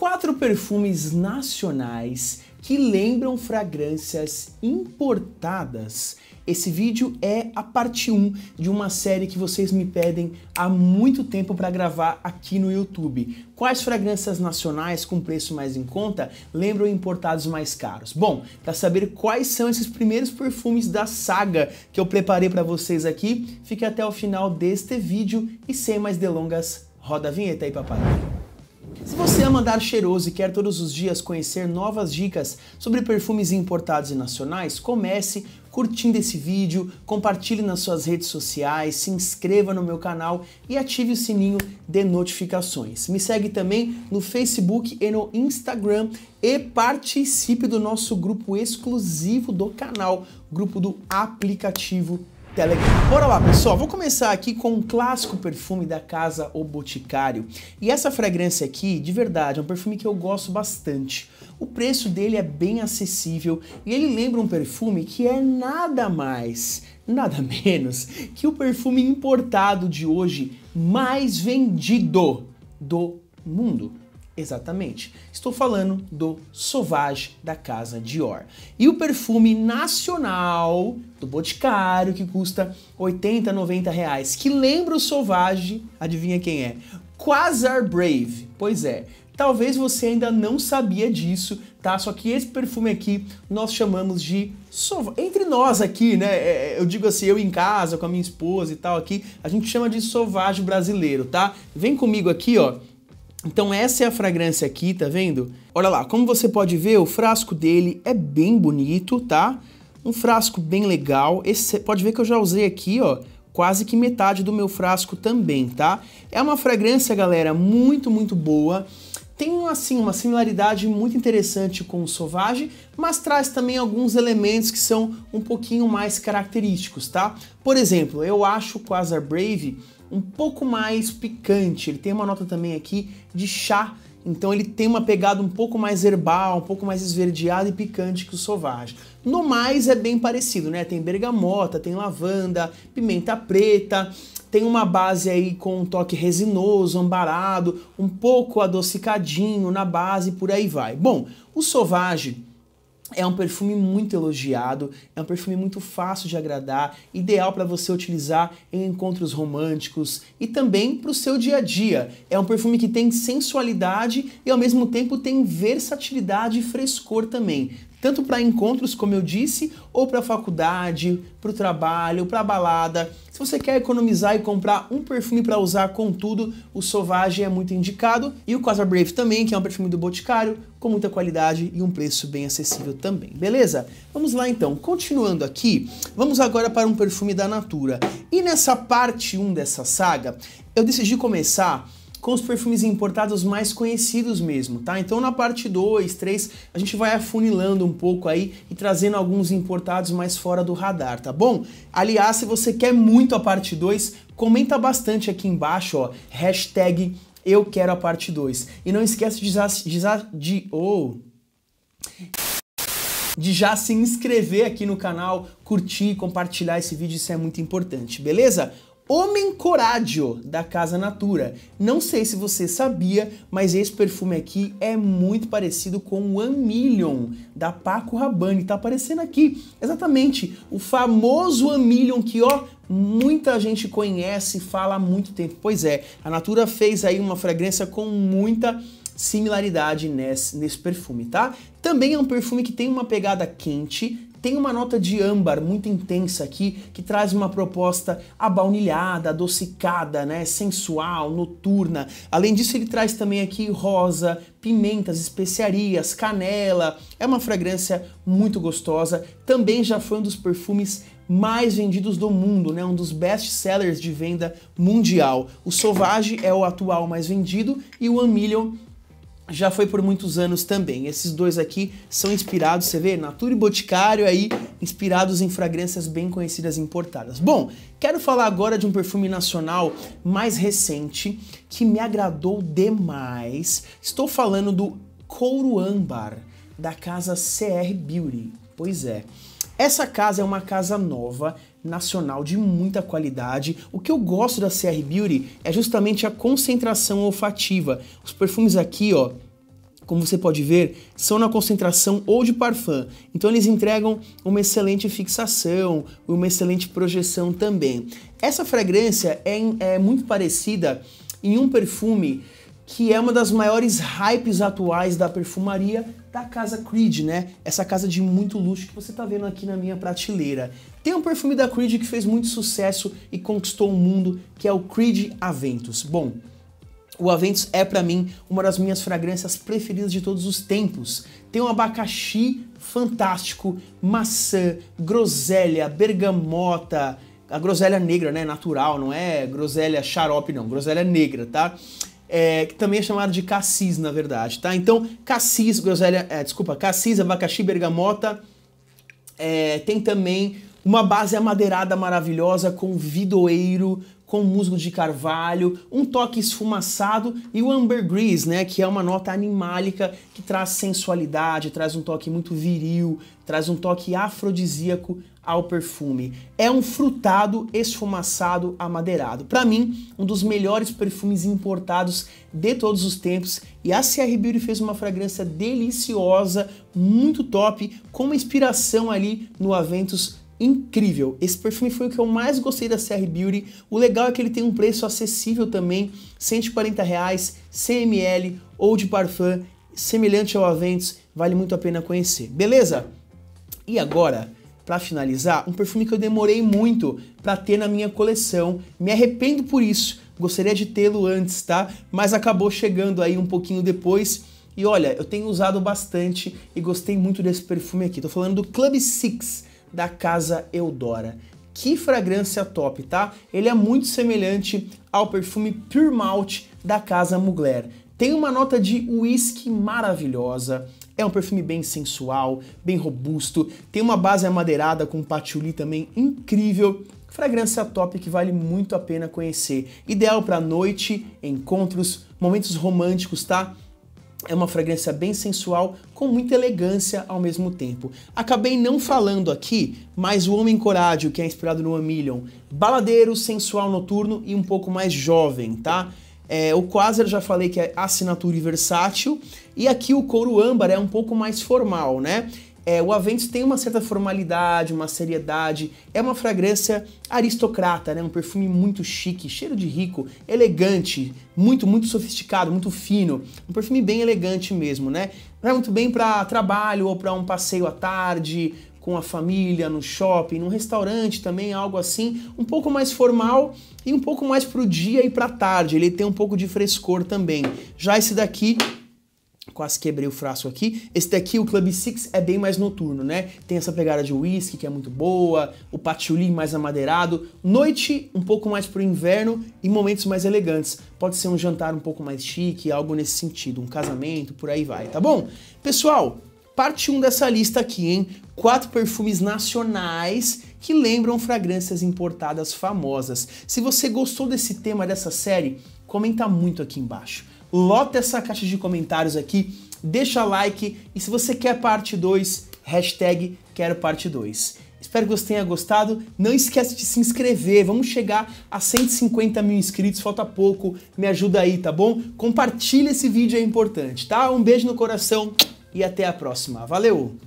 quatro perfumes nacionais que lembram fragrâncias importadas. Esse vídeo é a parte 1 de uma série que vocês me pedem há muito tempo para gravar aqui no YouTube. Quais fragrâncias nacionais com preço mais em conta lembram importados mais caros? Bom, para saber quais são esses primeiros perfumes da saga que eu preparei para vocês aqui, fique até o final deste vídeo e sem mais delongas, roda a vinheta aí, papai. Se você ama andar cheiroso e quer todos os dias conhecer novas dicas sobre perfumes importados e nacionais, comece curtindo esse vídeo, compartilhe nas suas redes sociais, se inscreva no meu canal e ative o sininho de notificações. Me segue também no Facebook e no Instagram e participe do nosso grupo exclusivo do canal, grupo do aplicativo Telegram. Bora lá, pessoal. Vou começar aqui com um clássico perfume da casa O Boticário. E essa fragrância aqui, de verdade, é um perfume que eu gosto bastante. O preço dele é bem acessível e ele lembra um perfume que é nada mais, nada menos que o perfume importado de hoje mais vendido do mundo. Exatamente. Estou falando do Sauvage da Casa Dior. E o perfume nacional do Boticário, que custa 80, 90 reais, que lembra o Sauvage, adivinha quem é? Quasar Brave. Pois é, Talvez você ainda não sabia disso, tá? Só que esse perfume aqui nós chamamos de sauvage. Entre nós aqui, né? É, é, eu digo assim, eu em casa, com a minha esposa e tal aqui, a gente chama de sauvage brasileiro, tá? Vem comigo aqui, ó. Então essa é a fragrância aqui, tá vendo? Olha lá, como você pode ver, o frasco dele é bem bonito, tá? Um frasco bem legal. Esse, pode ver que eu já usei aqui, ó, quase que metade do meu frasco também, tá? É uma fragrância, galera, muito, muito boa. Tem, assim, uma similaridade muito interessante com o Sauvage, mas traz também alguns elementos que são um pouquinho mais característicos, tá? Por exemplo, eu acho o Quasar Brave um pouco mais picante. Ele tem uma nota também aqui de chá, então ele tem uma pegada um pouco mais herbal, um pouco mais esverdeada e picante que o Sauvage. No mais é bem parecido, né? Tem bergamota, tem lavanda, pimenta preta, tem uma base aí com um toque resinoso, ambarado, um pouco adocicadinho na base, por aí vai. Bom, o Sauvage é um perfume muito elogiado, é um perfume muito fácil de agradar, ideal para você utilizar em encontros românticos e também para o seu dia a dia. É um perfume que tem sensualidade e ao mesmo tempo tem versatilidade e frescor também tanto para encontros, como eu disse, ou para faculdade, para o trabalho, para balada. Se você quer economizar e comprar um perfume para usar com tudo, o Sauvage é muito indicado e o casa Brave também, que é um perfume do Boticário com muita qualidade e um preço bem acessível também. Beleza? Vamos lá então. Continuando aqui, vamos agora para um perfume da Natura. E nessa parte 1 dessa saga, eu decidi começar com os perfumes importados mais conhecidos mesmo, tá? Então na parte 2, 3, a gente vai afunilando um pouco aí e trazendo alguns importados mais fora do radar, tá bom? Aliás, se você quer muito a parte 2, comenta bastante aqui embaixo, ó, hashtag eu quero a parte 2. E não esquece de, de, oh, de já se inscrever aqui no canal, curtir, compartilhar esse vídeo, isso é muito importante, beleza? Homem Corádio da Casa Natura. Não sei se você sabia, mas esse perfume aqui é muito parecido com o Amillion da Paco Rabanne. Tá aparecendo aqui, exatamente, o famoso Amillion que, ó, muita gente conhece fala há muito tempo. Pois é, a Natura fez aí uma fragrância com muita similaridade nesse, nesse perfume, tá? Também é um perfume que tem uma pegada quente, tem uma nota de âmbar muito intensa aqui que traz uma proposta abaunilhada, adocicada, né, sensual, noturna. Além disso, ele traz também aqui rosa, pimentas, especiarias, canela. É uma fragrância muito gostosa. Também já foi um dos perfumes mais vendidos do mundo, né? um dos best sellers de venda mundial. O Sauvage é o atual mais vendido e o One Million já foi por muitos anos também. Esses dois aqui são inspirados, você vê, Natura e Boticário aí, inspirados em fragrâncias bem conhecidas importadas. Bom, quero falar agora de um perfume nacional mais recente que me agradou demais. Estou falando do Couro Âmbar, da casa CR Beauty. Pois é. Essa casa é uma casa nova, nacional, de muita qualidade. O que eu gosto da CR Beauty é justamente a concentração olfativa. Os perfumes aqui, ó, como você pode ver, são na concentração ou de parfum. Então eles entregam uma excelente fixação, e uma excelente projeção também. Essa fragrância é, é muito parecida em um perfume que é uma das maiores hypes atuais da perfumaria, da casa Creed, né? Essa casa de muito luxo que você está vendo aqui na minha prateleira. Tem um perfume da Creed que fez muito sucesso e conquistou o mundo, que é o Creed Aventus. Bom, o Aventus é para mim uma das minhas fragrâncias preferidas de todos os tempos. Tem um abacaxi fantástico, maçã, groselha, bergamota, a groselha negra, né, natural, não é groselha xarope não, groselha negra, tá? é, que também é chamado de cassis, na verdade, tá? Então, cassis, groselha, é, desculpa, cassis, abacaxi, bergamota, é, tem também uma base amadeirada maravilhosa com vidoeiro, com musgo de carvalho, um toque esfumaçado e o ambergris, né, que é uma nota animálica que traz sensualidade, traz um toque muito viril, traz um toque afrodisíaco ao perfume. É um frutado esfumaçado amadeirado. Para mim, um dos melhores perfumes importados de todos os tempos. E a CR Beauty fez uma fragrância deliciosa, muito top, com uma inspiração ali no Aventus incrível. Esse perfume foi o que eu mais gostei da CR Beauty. O legal é que ele tem um preço acessível também, 140 reais, CML ou de parfum, semelhante ao Aventus, vale muito a pena conhecer. Beleza? E agora, para finalizar, um perfume que eu demorei muito para ter na minha coleção. Me arrependo por isso. Gostaria de tê-lo antes, tá? Mas acabou chegando aí um pouquinho depois. E olha, eu tenho usado bastante e gostei muito desse perfume aqui. Tô falando do Club Six da Casa Eudora. Que fragrância top, tá? Ele é muito semelhante ao perfume Pure Malt da Casa Mugler. Tem uma nota de whisky maravilhosa, é um perfume bem sensual, bem robusto, tem uma base amadeirada com patchouli também incrível. Fragrância top que vale muito a pena conhecer. Ideal para noite, encontros, momentos românticos, tá? É uma fragrância bem sensual, com muita elegância ao mesmo tempo. Acabei não falando aqui, mas o Homem Corádio, que é inspirado no Amilion, baladeiro, sensual noturno e um pouco mais jovem, tá? É, o Quasar já falei que é assinatura e versátil, e aqui o couro âmbar é um pouco mais formal, né? É, o Aventus tem uma certa formalidade, uma seriedade, é uma fragrância aristocrata, né? um perfume muito chique, cheiro de rico, elegante, muito, muito sofisticado, muito fino, um perfume bem elegante mesmo, né? Não é muito bem para trabalho ou para um passeio à tarde, com a família, no shopping, num restaurante também, algo assim, um pouco mais formal e um pouco mais para o dia e para a tarde. Ele tem um pouco de frescor também. Já esse daqui Quase quebrei o frasco aqui. Esse daqui, o Club Six, é bem mais noturno, né? Tem essa pegada de whisky que é muito boa, o patchouli mais amadeirado. Noite, um pouco mais pro inverno e momentos mais elegantes. Pode ser um jantar um pouco mais chique, algo nesse sentido, um casamento, por aí vai, tá bom? Pessoal, parte 1 dessa lista aqui, hein? Quatro perfumes nacionais que lembram fragrâncias importadas famosas. Se você gostou desse tema dessa série, comenta muito aqui embaixo lota essa caixa de comentários aqui, deixa like e se você quer parte 2, hashtag quero parte 2. Espero que você tenha gostado. Não esquece de se inscrever. Vamos chegar a 150 mil inscritos, falta pouco. Me ajuda aí, tá bom? Compartilha esse vídeo, é importante, tá? Um beijo no coração e até a próxima. Valeu!